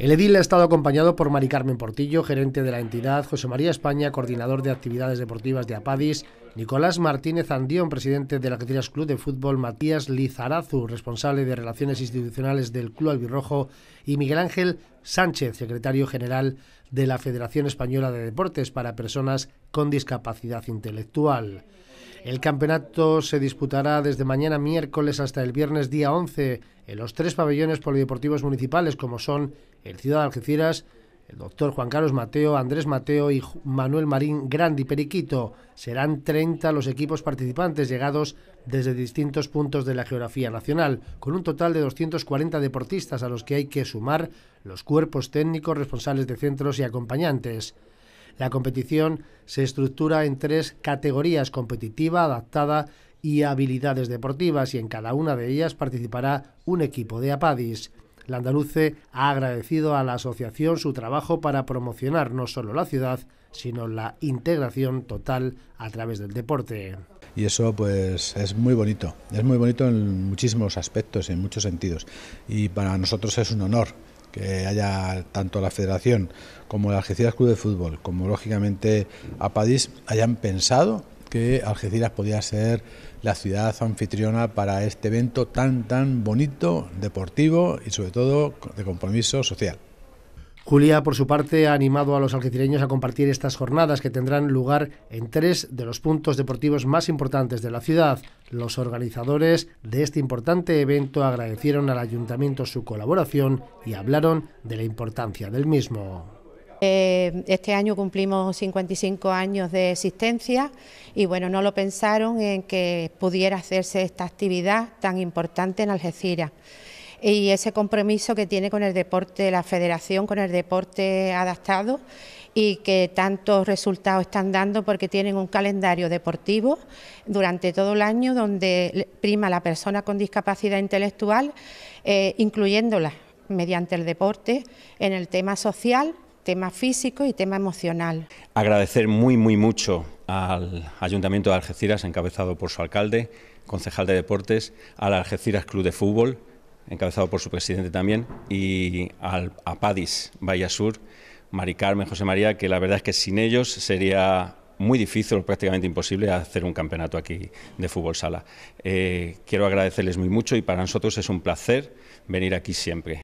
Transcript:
El edil ha estado acompañado por Mari Carmen Portillo, gerente de la entidad, José María España, coordinador de actividades deportivas de Apadis, Nicolás Martínez Andión, presidente de la Algeciras Club de Fútbol, Matías Lizarazu, responsable de relaciones institucionales del Club Albirrojo, y Miguel Ángel Sánchez, secretario general de la Federación Española de Deportes para Personas con Discapacidad Intelectual. El campeonato se disputará desde mañana miércoles hasta el viernes día 11 en los tres pabellones polideportivos municipales como son el Ciudad de Algeciras, el doctor Juan Carlos Mateo, Andrés Mateo y Manuel Marín Grandi Periquito. Serán 30 los equipos participantes llegados desde distintos puntos de la geografía nacional, con un total de 240 deportistas a los que hay que sumar los cuerpos técnicos responsables de centros y acompañantes. La competición se estructura en tres categorías, competitiva, adaptada y habilidades deportivas, y en cada una de ellas participará un equipo de Apadis. La Andaluce ha agradecido a la asociación su trabajo para promocionar no solo la ciudad, sino la integración total a través del deporte. Y eso pues es muy bonito, es muy bonito en muchísimos aspectos, en muchos sentidos. Y para nosotros es un honor que haya tanto la Federación como el Algeciras Club de Fútbol, como lógicamente a Padís, hayan pensado que Algeciras podía ser la ciudad anfitriona para este evento tan, tan bonito, deportivo y sobre todo de compromiso social. Julia, por su parte, ha animado a los algecireños a compartir estas jornadas que tendrán lugar en tres de los puntos deportivos más importantes de la ciudad, los organizadores de este importante evento agradecieron al ayuntamiento su colaboración y hablaron de la importancia del mismo eh, este año cumplimos 55 años de existencia y bueno, no lo pensaron en que pudiera hacerse esta actividad tan importante en Algeciras y ese compromiso que tiene con el deporte, la federación, con el deporte adaptado y que tantos resultados están dando porque tienen un calendario deportivo durante todo el año donde prima la persona con discapacidad intelectual, eh, incluyéndola mediante el deporte en el tema social, tema físico y tema emocional. Agradecer muy, muy mucho al Ayuntamiento de Algeciras, encabezado por su alcalde, concejal de deportes, al Algeciras Club de Fútbol, encabezado por su presidente también, y al, a Padis, Bahía Sur, Mari Carmen, José María, que la verdad es que sin ellos sería muy difícil o prácticamente imposible hacer un campeonato aquí de fútbol sala. Eh, quiero agradecerles muy mucho y para nosotros es un placer venir aquí siempre.